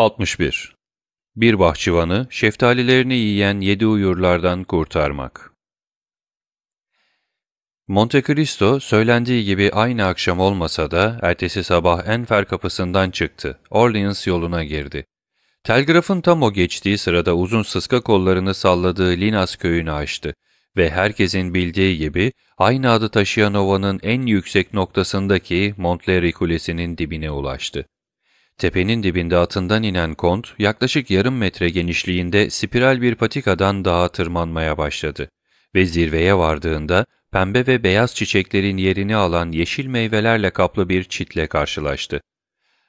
61. Bir bahçıvanı, şeftalilerini yiyen yedi uyurlardan kurtarmak. Monte Cristo söylendiği gibi aynı akşam olmasa da ertesi sabah Enfer kapısından çıktı, Orleans yoluna girdi. Telgrafın tam o geçtiği sırada uzun sıska kollarını salladığı Linas köyünü açtı ve herkesin bildiği gibi aynı adı taşıyan ovanın en yüksek noktasındaki Montleri Kulesi'nin dibine ulaştı. Tepenin dibinde atından inen kont, yaklaşık yarım metre genişliğinde spiral bir patikadan dağa tırmanmaya başladı ve zirveye vardığında pembe ve beyaz çiçeklerin yerini alan yeşil meyvelerle kaplı bir çitle karşılaştı.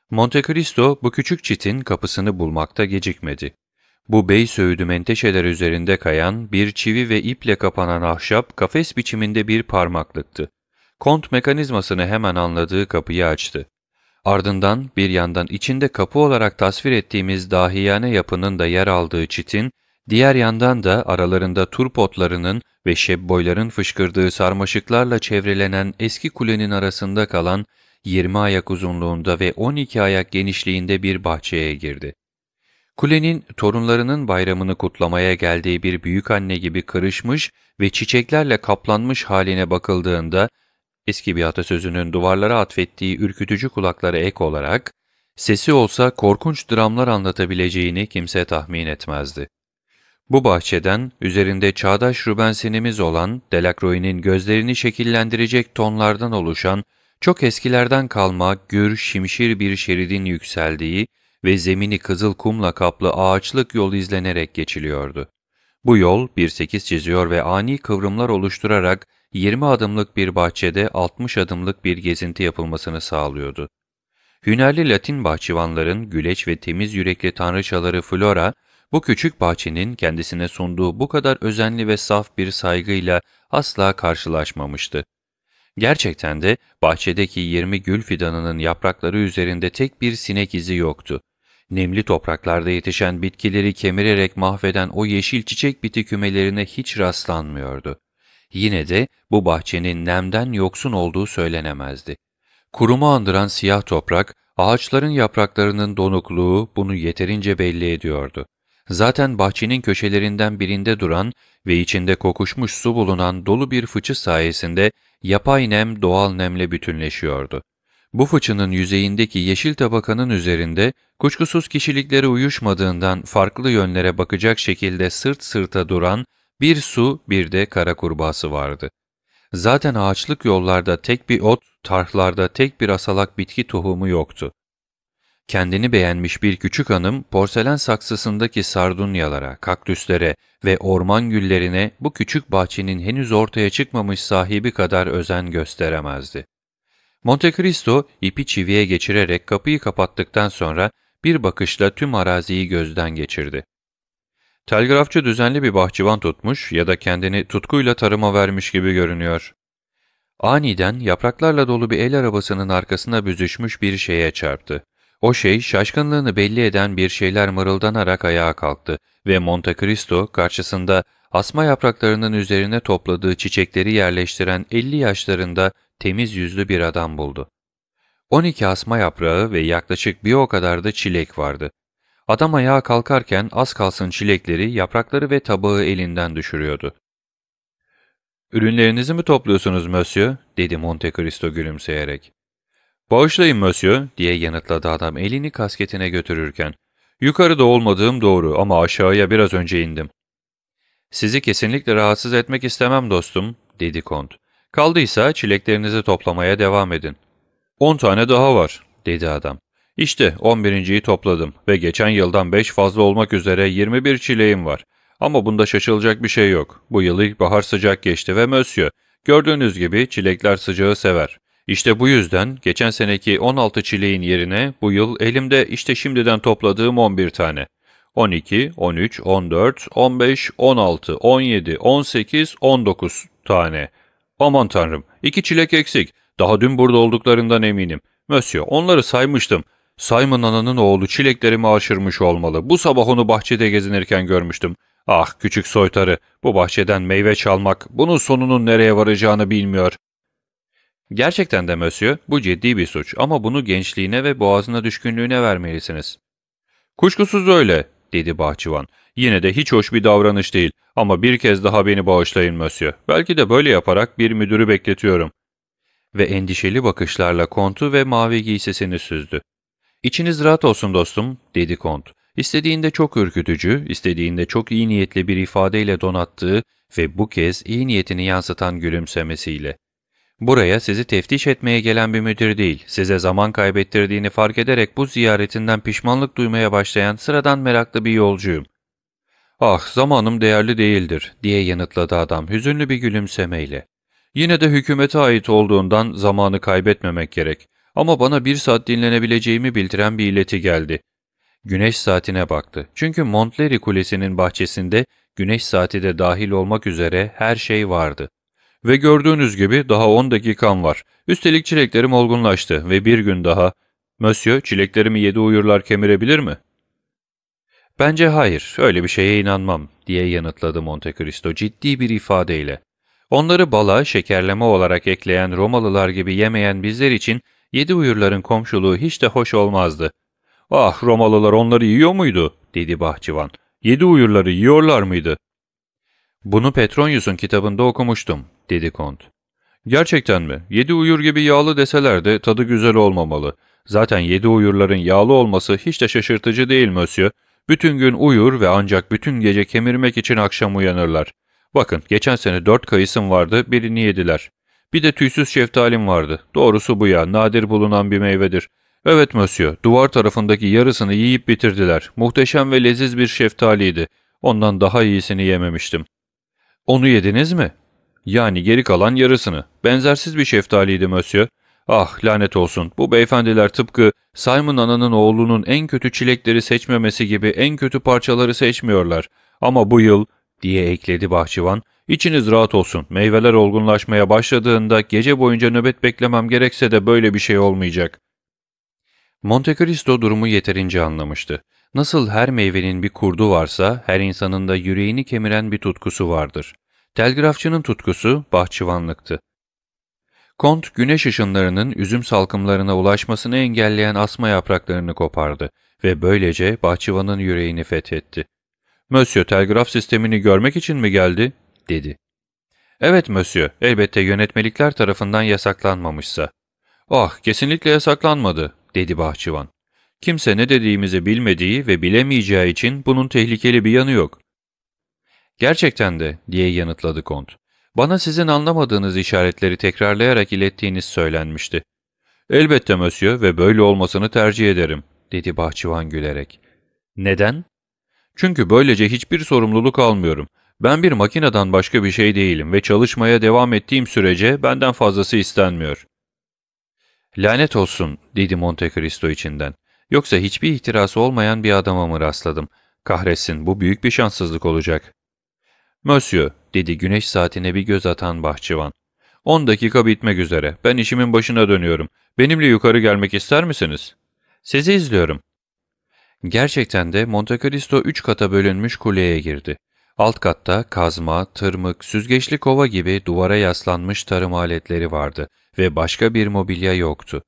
Monte Cristo bu küçük çitin kapısını bulmakta gecikmedi. Bu bey söğüdü menteşeler üzerinde kayan, bir çivi ve iple kapanan ahşap kafes biçiminde bir parmaklıktı. Kont mekanizmasını hemen anladığı kapıyı açtı. Ardından bir yandan içinde kapı olarak tasvir ettiğimiz dahiyane yapının da yer aldığı çitin, diğer yandan da aralarında turpotlarının ve şebboyların fışkırdığı sarmaşıklarla çevrelenen eski kulenin arasında kalan 20 ayak uzunluğunda ve 12 ayak genişliğinde bir bahçeye girdi. Kulenin torunlarının bayramını kutlamaya geldiği bir büyük anne gibi kırışmış ve çiçeklerle kaplanmış haline bakıldığında Eski bir atasözünün duvarlara atfettiği ürkütücü kulaklara ek olarak, sesi olsa korkunç dramlar anlatabileceğini kimse tahmin etmezdi. Bu bahçeden üzerinde çağdaş Rubensinimiz olan Delacroix'in gözlerini şekillendirecek tonlardan oluşan çok eskilerden kalma gür şimşir bir şeridin yükseldiği ve zemini kızıl kumla kaplı ağaçlık yol izlenerek geçiliyordu. Bu yol bir sekiz çiziyor ve ani kıvrımlar oluşturarak 20 adımlık bir bahçede 60 adımlık bir gezinti yapılmasını sağlıyordu. Hünerli Latin bahçıvanların güleç ve temiz yürekli tanrıçaları Flora, bu küçük bahçenin kendisine sunduğu bu kadar özenli ve saf bir saygıyla asla karşılaşmamıştı. Gerçekten de bahçedeki 20 gül fidanının yaprakları üzerinde tek bir sinek izi yoktu. Nemli topraklarda yetişen bitkileri kemirerek mahveden o yeşil çiçek biti kümelerine hiç rastlanmıyordu. Yine de bu bahçenin nemden yoksun olduğu söylenemezdi. Kurumu andıran siyah toprak, ağaçların yapraklarının donukluğu bunu yeterince belli ediyordu. Zaten bahçenin köşelerinden birinde duran ve içinde kokuşmuş su bulunan dolu bir fıçı sayesinde yapay nem doğal nemle bütünleşiyordu. Bu fıçının yüzeyindeki yeşil tabakanın üzerinde kuşkusuz kişilikleri uyuşmadığından farklı yönlere bakacak şekilde sırt sırta duran bir su bir de kara kurbağası vardı. Zaten ağaçlık yollarda tek bir ot, tarhlarda tek bir asalak bitki tohumu yoktu. Kendini beğenmiş bir küçük hanım porselen saksısındaki sardunyalara, kaktüslere ve orman güllerine bu küçük bahçenin henüz ortaya çıkmamış sahibi kadar özen gösteremezdi. Monte Cristo ipi çiviye geçirerek kapıyı kapattıktan sonra bir bakışla tüm araziyi gözden geçirdi. Telgrafçı düzenli bir bahçıvan tutmuş ya da kendini tutkuyla tarıma vermiş gibi görünüyor. Aniden yapraklarla dolu bir el arabasının arkasına büzüşmüş bir şeye çarptı. O şey şaşkınlığını belli eden bir şeyler mırıldanarak ayağa kalktı ve Monte Cristo karşısında asma yapraklarının üzerine topladığı çiçekleri yerleştiren 50 yaşlarında temiz yüzlü bir adam buldu. 12 asma yaprağı ve yaklaşık bir o kadar da çilek vardı. Adam ayağa kalkarken az kalsın çilekleri, yaprakları ve tabağı elinden düşürüyordu. ''Ürünlerinizi mi topluyorsunuz Monsieur?'' dedi Monte Cristo gülümseyerek. ''Bağışlayın Monsieur'' diye yanıtladı adam elini kasketine götürürken. ''Yukarıda olmadığım doğru ama aşağıya biraz önce indim.'' ''Sizi kesinlikle rahatsız etmek istemem dostum'' dedi Kont. ''Kaldıysa çileklerinizi toplamaya devam edin.'' ''On tane daha var'' dedi adam. İşte 11.yi topladım ve geçen yıldan 5 fazla olmak üzere 21 çileğim var. Ama bunda şaşılacak bir şey yok. Bu yıl ilkbahar sıcak geçti ve mösyö, gördüğünüz gibi çilekler sıcağı sever. İşte bu yüzden geçen seneki 16 çileğin yerine bu yıl elimde işte şimdiden topladığım 11 tane. 12, 13, 14, 15, 16, 17, 18, 19 tane. Aman tanrım, iki çilek eksik. Daha dün burada olduklarından eminim. Mösyö, onları saymıştım. Simon ananın oğlu çileklerimi aşırmış olmalı. Bu sabah onu bahçede gezinirken görmüştüm. Ah küçük soytarı, bu bahçeden meyve çalmak, bunun sonunun nereye varacağını bilmiyor. Gerçekten de Monsieur, bu ciddi bir suç ama bunu gençliğine ve boğazına düşkünlüğüne vermelisiniz. Kuşkusuz öyle, dedi bahçıvan. Yine de hiç hoş bir davranış değil ama bir kez daha beni bağışlayın Monsieur. Belki de böyle yaparak bir müdürü bekletiyorum. Ve endişeli bakışlarla kontu ve mavi giysisini süzdü. İçiniz rahat olsun dostum, dedi Kont. İstediğinde çok ürkütücü, istediğinde çok iyi niyetli bir ifadeyle donattığı ve bu kez iyi niyetini yansıtan gülümsemesiyle. Buraya sizi teftiş etmeye gelen bir müdür değil, size zaman kaybettirdiğini fark ederek bu ziyaretinden pişmanlık duymaya başlayan sıradan meraklı bir yolcuyum. Ah zamanım değerli değildir diye yanıtladı adam hüzünlü bir gülümsemeyle. Yine de hükümete ait olduğundan zamanı kaybetmemek gerek. Ama bana bir saat dinlenebileceğimi bildiren bir ileti geldi. Güneş saatine baktı. Çünkü Montleri Kulesi'nin bahçesinde güneş saati de dahil olmak üzere her şey vardı. Ve gördüğünüz gibi daha 10 dakikam var. Üstelik çileklerim olgunlaştı ve bir gün daha ''Mösyö çileklerimi yedi uyurlar kemirebilir mi?'' ''Bence hayır, öyle bir şeye inanmam.'' diye yanıtladı Monte Cristo ciddi bir ifadeyle. Onları bala, şekerleme olarak ekleyen Romalılar gibi yemeyen bizler için Yedi uyurların komşuluğu hiç de hoş olmazdı. Ah Romalılar onları yiyor muydu? dedi bahçıvan. Yedi uyurları yiyorlar mıydı? Bunu Petronius'un kitabında okumuştum, dedi kont. Gerçekten mi? Yedi uyur gibi yağlı deseler de tadı güzel olmamalı. Zaten yedi uyurların yağlı olması hiç de şaşırtıcı değil Mösyö. Bütün gün uyur ve ancak bütün gece kemirmek için akşam uyanırlar. Bakın geçen sene dört kayısım vardı birini yediler. Bir de tüysüz şeftalim vardı. Doğrusu bu ya, nadir bulunan bir meyvedir. Evet Mösyö, duvar tarafındaki yarısını yiyip bitirdiler. Muhteşem ve leziz bir şeftaliydi. Ondan daha iyisini yememiştim. Onu yediniz mi? Yani geri kalan yarısını. Benzersiz bir şeftaliydi Mösyö. Ah lanet olsun bu beyefendiler tıpkı Simon ananın oğlunun en kötü çilekleri seçmemesi gibi en kötü parçaları seçmiyorlar. Ama bu yıl diye ekledi bahçıvan İçiniz rahat olsun. Meyveler olgunlaşmaya başladığında gece boyunca nöbet beklemem gerekse de böyle bir şey olmayacak. Monte Cristo durumu yeterince anlamıştı. Nasıl her meyvenin bir kurdu varsa her insanın da yüreğini kemiren bir tutkusu vardır. Telgrafçının tutkusu bahçıvanlıktı. Kont güneş ışınlarının üzüm salkımlarına ulaşmasını engelleyen asma yapraklarını kopardı ve böylece bahçıvanın yüreğini fethetti. Monsieur telgraf sistemini görmek için mi geldi dedi. Evet Monsieur, elbette yönetmelikler tarafından yasaklanmamışsa. Ah, kesinlikle yasaklanmadı, dedi bahçıvan. Kimse ne dediğimizi bilmediği ve bilemeyeceği için bunun tehlikeli bir yanı yok. Gerçekten de, diye yanıtladı Kont. Bana sizin anlamadığınız işaretleri tekrarlayarak ilettiğiniz söylenmişti. Elbette Monsieur ve böyle olmasını tercih ederim, dedi bahçıvan gülerek. Neden? Çünkü böylece hiçbir sorumluluk almıyorum ben bir makineden başka bir şey değilim ve çalışmaya devam ettiğim sürece benden fazlası istenmiyor. Lanet olsun dedi Monte Cristo içinden. Yoksa hiçbir ihtirası olmayan bir adama mı rastladım? Kahretsin bu büyük bir şanssızlık olacak. Monsieur dedi güneş saatine bir göz atan bahçıvan. On dakika bitmek üzere. Ben işimin başına dönüyorum. Benimle yukarı gelmek ister misiniz? Sizi izliyorum. Gerçekten de Monte Cristo üç kata bölünmüş kuleye girdi. Alt katta kazma, tırmık, süzgeçli kova gibi duvara yaslanmış tarım aletleri vardı ve başka bir mobilya yoktu.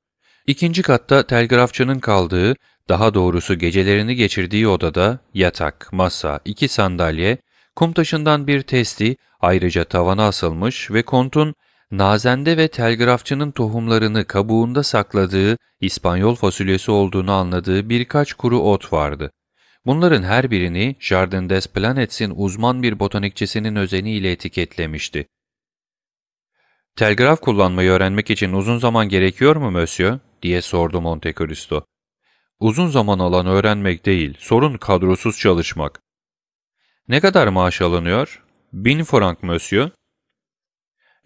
İkinci katta telgrafçının kaldığı, daha doğrusu gecelerini geçirdiği odada yatak, masa, iki sandalye, kum taşından bir testi ayrıca tavana asılmış ve kontun nazende ve telgrafçının tohumlarını kabuğunda sakladığı İspanyol fasulyesi olduğunu anladığı birkaç kuru ot vardı. Bunların her birini Jardin des Planets'in uzman bir botanikçisinin özeniyle etiketlemişti. Telgraf kullanmayı öğrenmek için uzun zaman gerekiyor mu Mösyö? diye sordu Monte Cristo. Uzun zaman alan öğrenmek değil, sorun kadrosuz çalışmak. Ne kadar maaş alınıyor? Bin frank Mösyö.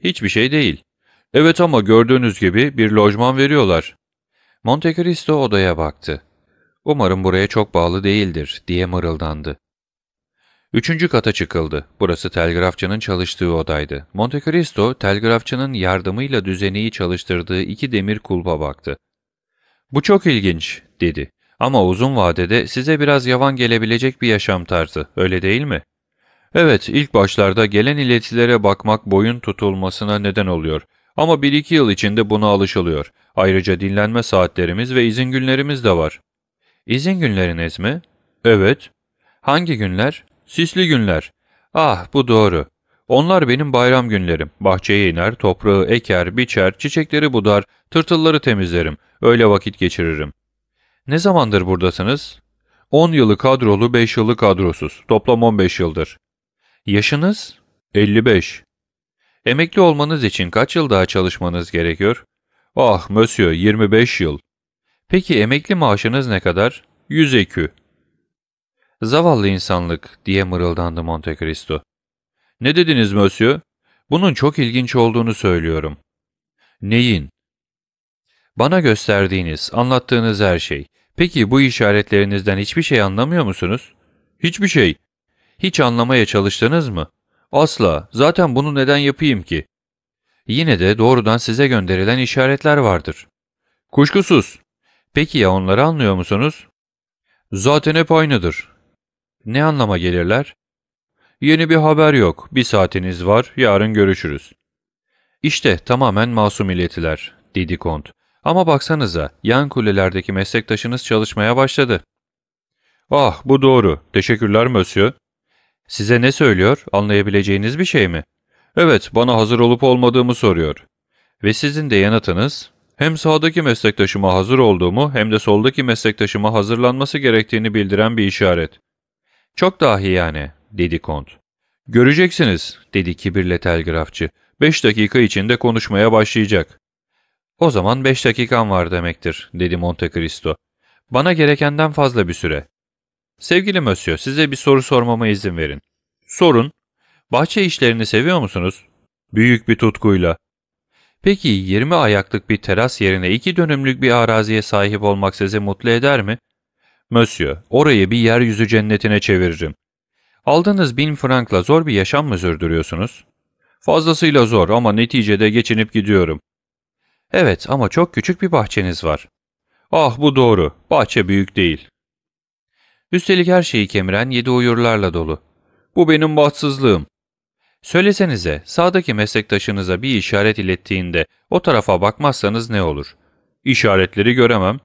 Hiçbir şey değil. Evet ama gördüğünüz gibi bir lojman veriyorlar. Monte Cristo odaya baktı. ''Umarım buraya çok bağlı değildir.'' diye mırıldandı. Üçüncü kata çıkıldı. Burası telgrafçının çalıştığı odaydı. Monte Cristo, telgrafçının yardımıyla düzeneyi çalıştırdığı iki demir kulba baktı. ''Bu çok ilginç.'' dedi. ''Ama uzun vadede size biraz yavan gelebilecek bir yaşam tarzı, öyle değil mi?'' ''Evet, ilk başlarda gelen iletilere bakmak boyun tutulmasına neden oluyor. Ama bir iki yıl içinde buna alışılıyor. Ayrıca dinlenme saatlerimiz ve izin günlerimiz de var.'' İzin günleriniz mi? Evet. Hangi günler? Sisli günler. Ah bu doğru. Onlar benim bayram günlerim. Bahçeye iner, toprağı eker, biçer, çiçekleri budar, tırtılları temizlerim. Öyle vakit geçiririm. Ne zamandır buradasınız? 10 yılı kadrolu, 5 yılı kadrosuz. Toplam 15 yıldır. Yaşınız? 55. Emekli olmanız için kaç yıl daha çalışmanız gerekiyor? Ah, monsieur, 25 yıl. Peki emekli maaşınız ne kadar? 100 ekü. Zavallı insanlık diye mırıldandı Monte Cristo. Ne dediniz Mösyö? Bunun çok ilginç olduğunu söylüyorum. Neyin? Bana gösterdiğiniz, anlattığınız her şey. Peki bu işaretlerinizden hiçbir şey anlamıyor musunuz? Hiçbir şey. Hiç anlamaya çalıştınız mı? Asla. Zaten bunu neden yapayım ki? Yine de doğrudan size gönderilen işaretler vardır. Kuşkusuz. Peki ya onları anlıyor musunuz? Zaten hep aynıdır. Ne anlama gelirler? Yeni bir haber yok, bir saatiniz var, yarın görüşürüz. İşte tamamen masumiyetiler, dedi Kont. Ama baksanıza, yan kulelerdeki meslektaşınız çalışmaya başladı. Ah, bu doğru. Teşekkürler Mösyö. Size ne söylüyor, anlayabileceğiniz bir şey mi? Evet, bana hazır olup olmadığımı soruyor. Ve sizin de yanıtınız, hem sağdaki meslektaşıma hazır olduğumu hem de soldaki meslektaşıma hazırlanması gerektiğini bildiren bir işaret. Çok dahi yani, dedi Kont. Göreceksiniz, dedi kibirle telgrafçı. Beş dakika içinde konuşmaya başlayacak. O zaman beş dakikan var demektir, dedi Monte Cristo. Bana gerekenden fazla bir süre. Sevgili Mösyö, size bir soru sormama izin verin. Sorun, bahçe işlerini seviyor musunuz? Büyük bir tutkuyla. Peki 20 ayaklık bir teras yerine 2 dönümlük bir araziye sahip olmak sizi mutlu eder mi? Monsieur, orayı bir yeryüzü cennetine çeviririm. Aldığınız bin frankla zor bir yaşam mı sürdürüyorsunuz? Fazlasıyla zor ama neticede geçinip gidiyorum. Evet ama çok küçük bir bahçeniz var. Ah bu doğru, bahçe büyük değil. Üstelik her şeyi kemiren yedi uyurlarla dolu. Bu benim bahtsızlığım. Söylesenize sağdaki meslektaşınıza bir işaret ilettiğinde o tarafa bakmazsanız ne olur? İşaretleri göremem.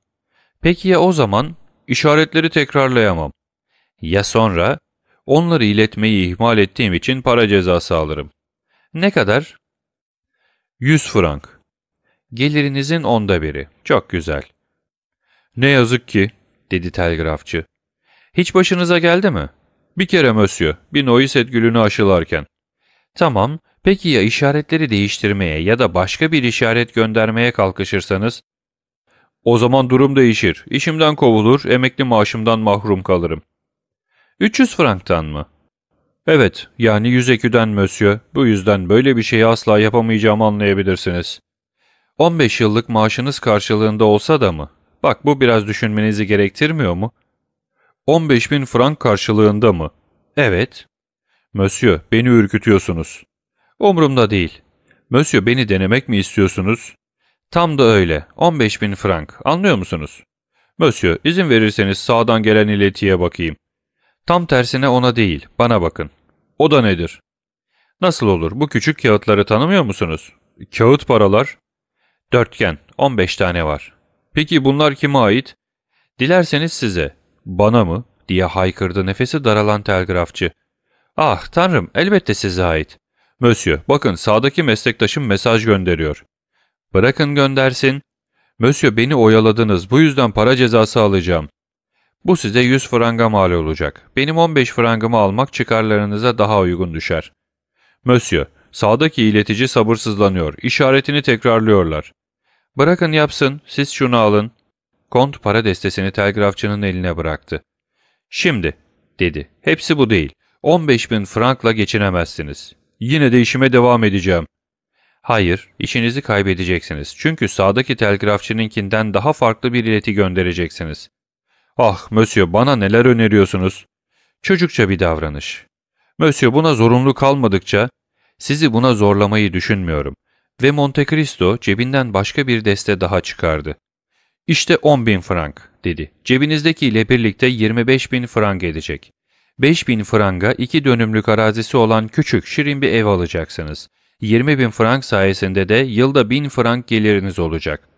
Peki ya o zaman işaretleri tekrarlayamam. Ya sonra onları iletmeyi ihmal ettiğim için para cezası alırım. Ne kadar? 100 frank. Gelirinizin onda biri. Çok güzel. Ne yazık ki, dedi telgrafçı. Hiç başınıza geldi mi? Bir kere Mösyö, bir Noiset gülünü aşılarken. Tamam, peki ya işaretleri değiştirmeye ya da başka bir işaret göndermeye kalkışırsanız? O zaman durum değişir. İşimden kovulur, emekli maaşımdan mahrum kalırım. 300 franktan mı? Evet, yani 100 eküden mösyö. Bu yüzden böyle bir şeyi asla yapamayacağımı anlayabilirsiniz. 15 yıllık maaşınız karşılığında olsa da mı? Bak bu biraz düşünmenizi gerektirmiyor mu? 15 bin frank karşılığında mı? Evet. Monsieur, beni ürkütüyorsunuz. Umrumda değil. Monsieur, beni denemek mi istiyorsunuz? Tam da öyle. 15 bin frank. Anlıyor musunuz? Monsieur, izin verirseniz sağdan gelen iletiye bakayım. Tam tersine ona değil, bana bakın. O da nedir? Nasıl olur, bu küçük kağıtları tanımıyor musunuz? Kağıt paralar? Dörtgen, 15 tane var. Peki bunlar kime ait? Dilerseniz size. Bana mı? diye haykırdı nefesi daralan telgrafçı. Ah tanrım elbette size ait. Monsieur bakın sağdaki meslektaşım mesaj gönderiyor. Bırakın göndersin. Monsieur beni oyaladınız bu yüzden para cezası alacağım. Bu size 100 franga mal olacak. Benim 15 frangımı almak çıkarlarınıza daha uygun düşer. Monsieur sağdaki iletici sabırsızlanıyor. İşaretini tekrarlıyorlar. Bırakın yapsın siz şunu alın. Kont para destesini telgrafçının eline bıraktı. Şimdi dedi hepsi bu değil. 15 bin frankla geçinemezsiniz. Yine de işime devam edeceğim. Hayır, işinizi kaybedeceksiniz. Çünkü sağdaki telgrafçınınkinden daha farklı bir ileti göndereceksiniz. Ah, Monsieur bana neler öneriyorsunuz? Çocukça bir davranış. Monsieur buna zorunlu kalmadıkça sizi buna zorlamayı düşünmüyorum. Ve Monte Cristo cebinden başka bir deste daha çıkardı. İşte 10 bin frank dedi. Cebinizdekiyle birlikte 25 bin frank edecek. 5000 franga iki dönümlük arazisi olan küçük şirin bir ev alacaksınız. 20 bin frank sayesinde de yılda 1000 frank geliriniz olacak.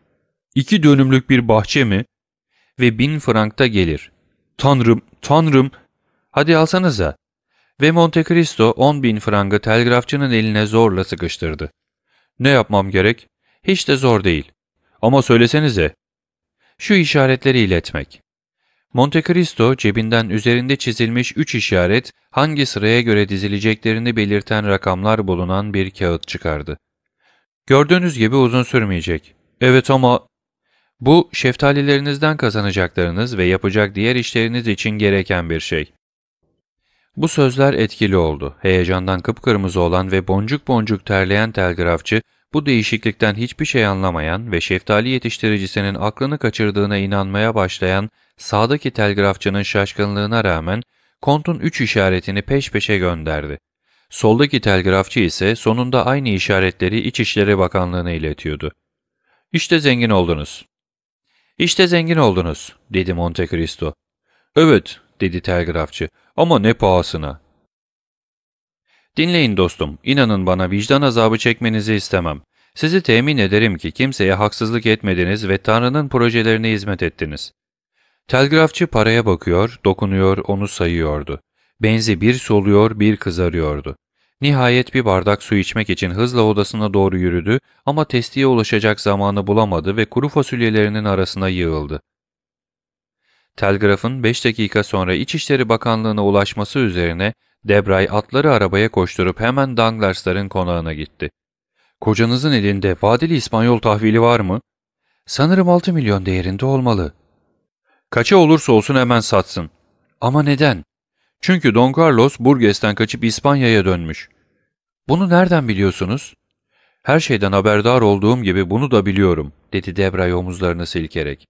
İki dönümlük bir bahçe mi? Ve 1000 frank da gelir. Tanrım, tanrım. Hadi alsanıza. Ve Monte Cristo 10 bin frangı telgrafçının eline zorla sıkıştırdı. Ne yapmam gerek? Hiç de zor değil. Ama söylesenize. Şu işaretleri iletmek. Monte Cristo cebinden üzerinde çizilmiş üç işaret hangi sıraya göre dizileceklerini belirten rakamlar bulunan bir kağıt çıkardı. Gördüğünüz gibi uzun sürmeyecek. Evet ama... Bu şeftalilerinizden kazanacaklarınız ve yapacak diğer işleriniz için gereken bir şey. Bu sözler etkili oldu. Heyecandan kıpkırmızı olan ve boncuk boncuk terleyen telgrafçı, bu değişiklikten hiçbir şey anlamayan ve şeftali yetiştiricisinin aklını kaçırdığına inanmaya başlayan sağdaki telgrafçının şaşkınlığına rağmen kontun üç işaretini peş peşe gönderdi. Soldaki telgrafçı ise sonunda aynı işaretleri İçişleri Bakanlığı'na iletiyordu. İşte zengin oldunuz. İşte zengin oldunuz, dedi Monte Cristo. Evet, dedi telgrafçı ama ne pahasına. Dinleyin dostum, inanın bana vicdan azabı çekmenizi istemem. Sizi temin ederim ki kimseye haksızlık etmediniz ve Tanrı'nın projelerine hizmet ettiniz. Telgrafçı paraya bakıyor, dokunuyor, onu sayıyordu. Benzi bir soluyor, bir kızarıyordu. Nihayet bir bardak su içmek için hızla odasına doğru yürüdü ama testiye ulaşacak zamanı bulamadı ve kuru fasulyelerinin arasına yığıldı. Telgrafın 5 dakika sonra İçişleri Bakanlığı'na ulaşması üzerine Debray atları arabaya koşturup hemen Danglars'ların konağına gitti. ''Kocanızın elinde vadeli İspanyol tahvili var mı?'' ''Sanırım 6 milyon değerinde olmalı.'' Kaça olursa olsun hemen satsın. Ama neden? Çünkü Don Carlos Burges'ten kaçıp İspanya'ya dönmüş. Bunu nereden biliyorsunuz? Her şeyden haberdar olduğum gibi bunu da biliyorum, dedi Debray omuzlarını silkerek.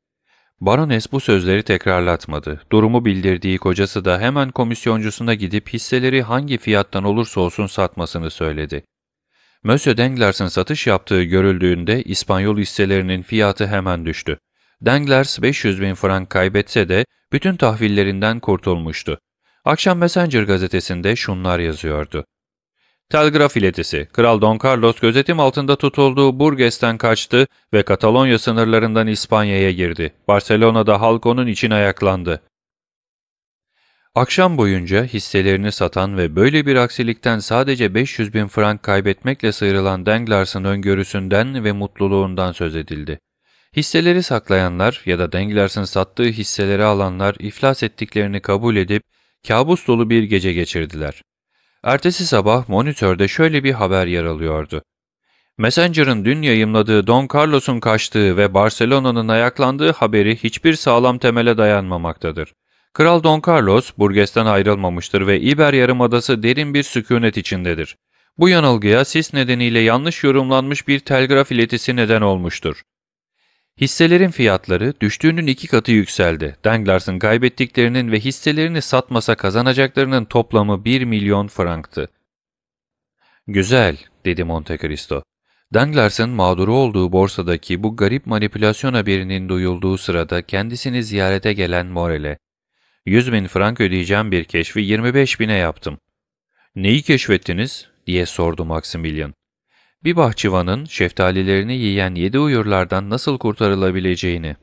Baroness bu sözleri tekrarlatmadı. Durumu bildirdiği kocası da hemen komisyoncusuna gidip hisseleri hangi fiyattan olursa olsun satmasını söyledi. Monsieur Denglars'ın satış yaptığı görüldüğünde İspanyol hisselerinin fiyatı hemen düştü. Danglars 500 bin frank kaybetse de bütün tahvillerinden kurtulmuştu. Akşam Messenger gazetesinde şunlar yazıyordu. Telgraf iletisi, Kral Don Carlos gözetim altında tutulduğu Burges'ten kaçtı ve Katalonya sınırlarından İspanya'ya girdi. Barcelona'da halk onun için ayaklandı. Akşam boyunca hisselerini satan ve böyle bir aksilikten sadece 500 bin frank kaybetmekle sıyrılan Danglars'ın öngörüsünden ve mutluluğundan söz edildi. Hisseleri saklayanlar ya da Denglers'ın sattığı hisseleri alanlar iflas ettiklerini kabul edip kabus dolu bir gece geçirdiler. Ertesi sabah monitörde şöyle bir haber yer alıyordu. Messenger'ın dün yayımladığı Don Carlos'un kaçtığı ve Barcelona'nın ayaklandığı haberi hiçbir sağlam temele dayanmamaktadır. Kral Don Carlos, Burges'ten ayrılmamıştır ve İber Yarımadası derin bir sükunet içindedir. Bu yanılgıya sis nedeniyle yanlış yorumlanmış bir telgraf iletisi neden olmuştur. Hisselerin fiyatları düştüğünün iki katı yükseldi. Danglars'ın kaybettiklerinin ve hisselerini satmasa kazanacaklarının toplamı 1 milyon franktı. Güzel, dedi Monte Cristo. Danglars'ın mağduru olduğu borsadaki bu garip manipülasyon haberinin duyulduğu sırada kendisini ziyarete gelen Morel'e, 100 bin frank ödeyeceğim bir keşfi 25 bine yaptım. Neyi keşfettiniz? diye sordu Maximilian bir bahçıvanın şeftalilerini yiyen yedi uyurlardan nasıl kurtarılabileceğini